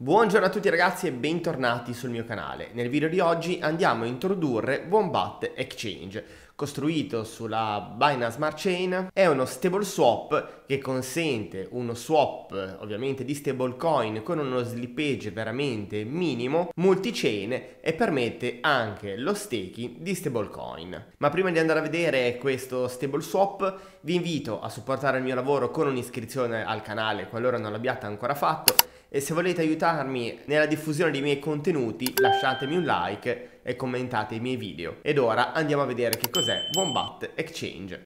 Buongiorno a tutti ragazzi e bentornati sul mio canale. Nel video di oggi andiamo a introdurre Wombat Exchange, costruito sulla Binance Smart Chain, è uno stable swap che consente uno swap ovviamente di stable coin con uno slippage veramente minimo, multi-chain e permette anche lo staking di stable coin Ma prima di andare a vedere questo stable swap vi invito a supportare il mio lavoro con un'iscrizione al canale qualora non l'abbiate ancora fatto e se volete aiutarmi nella diffusione dei miei contenuti lasciatemi un like e commentate i miei video. Ed ora andiamo a vedere che cos'è Wombat Exchange.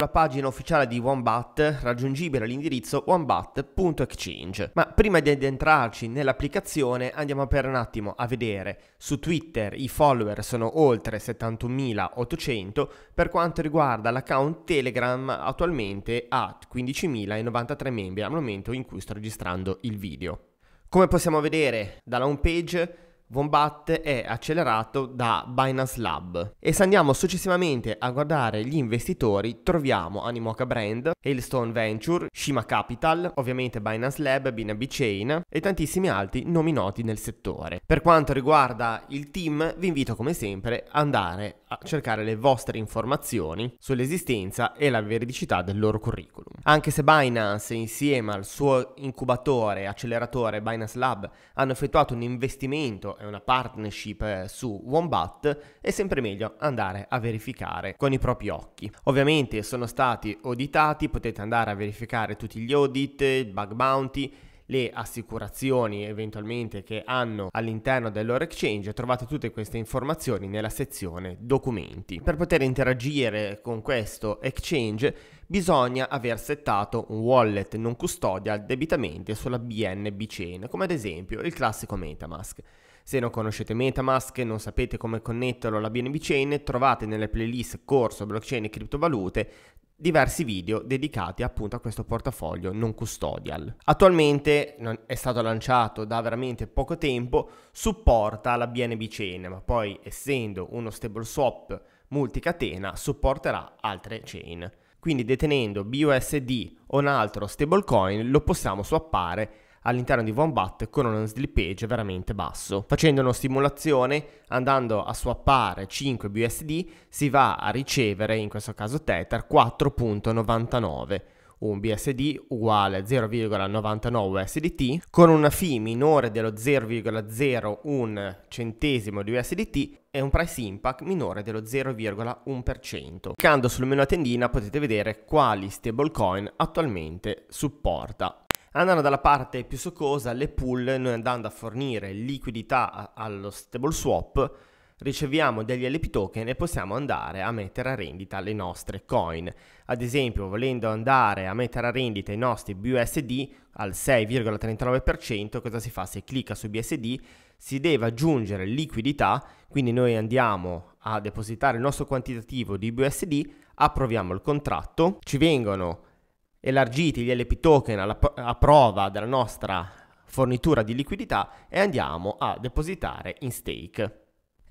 la pagina ufficiale di OneBat raggiungibile all'indirizzo onebat.exchange. Ma prima di addentrarci nell'applicazione andiamo per un attimo a vedere su Twitter i follower sono oltre 71.800, per quanto riguarda l'account Telegram attualmente ha 15.093 membri al momento in cui sto registrando il video. Come possiamo vedere dalla home page Wombat è accelerato da Binance Lab. E se andiamo successivamente a guardare gli investitori, troviamo Animoca Brand, Hailstone Venture, Shima Capital, ovviamente Binance Lab, BNB Chain e tantissimi altri nomi noti nel settore. Per quanto riguarda il team, vi invito come sempre ad andare a cercare le vostre informazioni sull'esistenza e la veridicità del loro curriculum. Anche se Binance insieme al suo incubatore, acceleratore Binance Lab hanno effettuato un investimento e una partnership eh, su Wombat, è sempre meglio andare a verificare con i propri occhi. Ovviamente sono stati auditati, potete andare a verificare tutti gli audit, il bug bounty le assicurazioni eventualmente che hanno all'interno del loro exchange, trovate tutte queste informazioni nella sezione documenti. Per poter interagire con questo exchange bisogna aver settato un wallet non custodia debitamente sulla BNB chain, come ad esempio il classico Metamask. Se non conoscete Metamask e non sapete come connetterlo alla BNB Chain, trovate nelle playlist corso blockchain e criptovalute diversi video dedicati appunto a questo portafoglio non custodial. Attualmente è stato lanciato da veramente poco tempo, supporta la BNB Chain, ma poi essendo uno stable swap multicatena supporterà altre chain. Quindi detenendo BUSD o un altro stablecoin lo possiamo swappare all'interno di Wombat con uno slippage veramente basso. Facendo una stimolazione, andando a swappare 5 BUSD, si va a ricevere, in questo caso Tether, 4.99 un BSD uguale a 0,99 USDT con una FI minore dello 0,01 centesimo di USDT e un price impact minore dello 0,1%. Cliccando sul menu a tendina potete vedere quali stablecoin attualmente supporta. Andando dalla parte più succosa, le pool, noi andando a fornire liquidità allo stable swap, riceviamo degli LP token e possiamo andare a mettere a rendita le nostre coin. Ad esempio, volendo andare a mettere a rendita i nostri BUSD al 6,39%, cosa si fa? Se clicca su BSD si deve aggiungere liquidità, quindi noi andiamo a depositare il nostro quantitativo di BUSD, approviamo il contratto, ci vengono elargiti gli LP token alla, a prova della nostra fornitura di liquidità e andiamo a depositare in stake.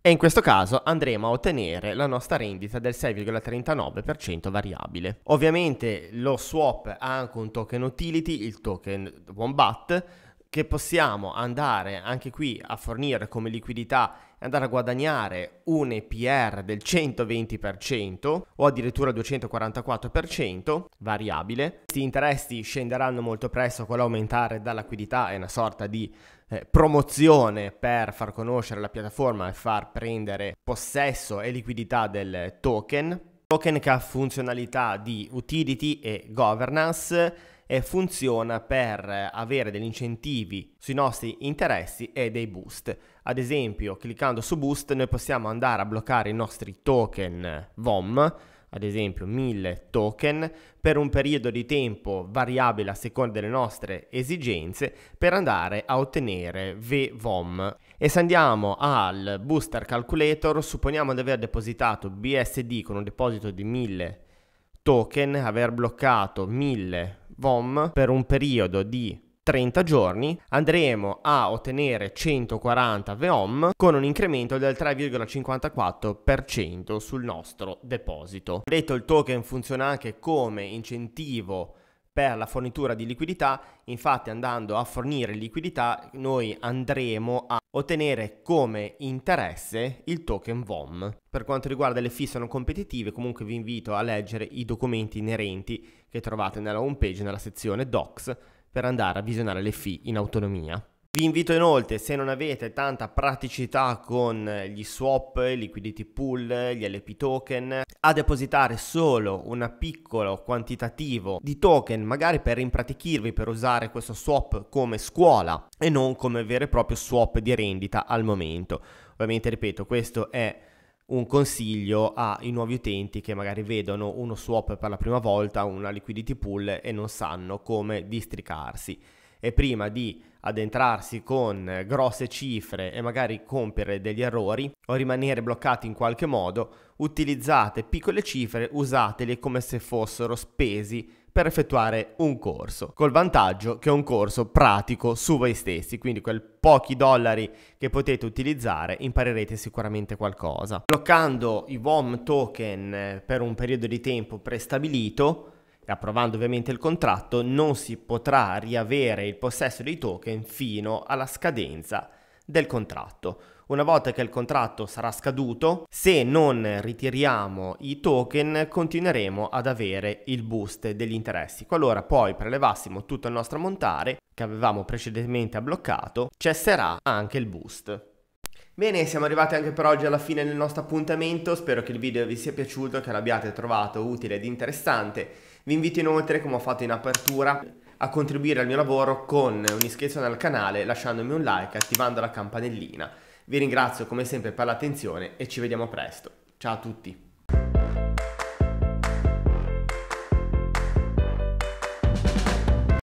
E in questo caso andremo a ottenere la nostra rendita del 6,39% variabile. Ovviamente lo swap ha anche un token utility, il token Wombat, che possiamo andare anche qui a fornire come liquidità e andare a guadagnare un EPR del 120% o addirittura 244% variabile. Questi interessi scenderanno molto presto con l'aumentare della liquidità, è una sorta di eh, promozione per far conoscere la piattaforma e far prendere possesso e liquidità del token. Token che ha funzionalità di utility e governance funziona per avere degli incentivi sui nostri interessi e dei boost. Ad esempio, cliccando su boost noi possiamo andare a bloccare i nostri token VOM ad esempio 1000 token per un periodo di tempo variabile a seconda delle nostre esigenze per andare a ottenere VVOM. E se andiamo al booster calculator, supponiamo di aver depositato BSD con un deposito di 1000 token, aver bloccato 1000 VOM per un periodo di 30 giorni andremo a ottenere 140 VOM con un incremento del 3,54% sul nostro deposito. Detto il token funziona anche come incentivo per la fornitura di liquidità, infatti andando a fornire liquidità noi andremo a ottenere come interesse il token VOM. Per quanto riguarda le fisse non competitive comunque vi invito a leggere i documenti inerenti che trovate nella home page nella sezione Docs per andare a visionare le fee in autonomia. Vi invito inoltre, se non avete tanta praticità con gli swap, liquidity pool, gli LP token, a depositare solo un piccolo quantitativo di token, magari per impratichirvi, per usare questo swap come scuola e non come vero e proprio swap di rendita al momento. Ovviamente, ripeto, questo è un consiglio ai nuovi utenti che magari vedono uno swap per la prima volta, una liquidity pool e non sanno come districarsi. E prima di addentrarsi con grosse cifre e magari compiere degli errori o rimanere bloccati in qualche modo, utilizzate piccole cifre, usatele come se fossero spesi per effettuare un corso, col vantaggio che è un corso pratico su voi stessi, quindi quel pochi dollari che potete utilizzare imparerete sicuramente qualcosa. Bloccando i WOM token eh, per un periodo di tempo prestabilito, e approvando ovviamente il contratto, non si potrà riavere il possesso dei token fino alla scadenza del contratto una volta che il contratto sarà scaduto, se non ritiriamo i token continueremo ad avere il boost degli interessi. Qualora poi prelevassimo tutto il nostro montare che avevamo precedentemente abbloccato, cesserà anche il boost. Bene, siamo arrivati anche per oggi alla fine del nostro appuntamento, spero che il video vi sia piaciuto, che l'abbiate trovato utile ed interessante. Vi invito inoltre, come ho fatto in apertura, a contribuire al mio lavoro con un'iscrizione al canale, lasciandomi un like e attivando la campanellina. Vi ringrazio come sempre per l'attenzione e ci vediamo presto. Ciao a tutti!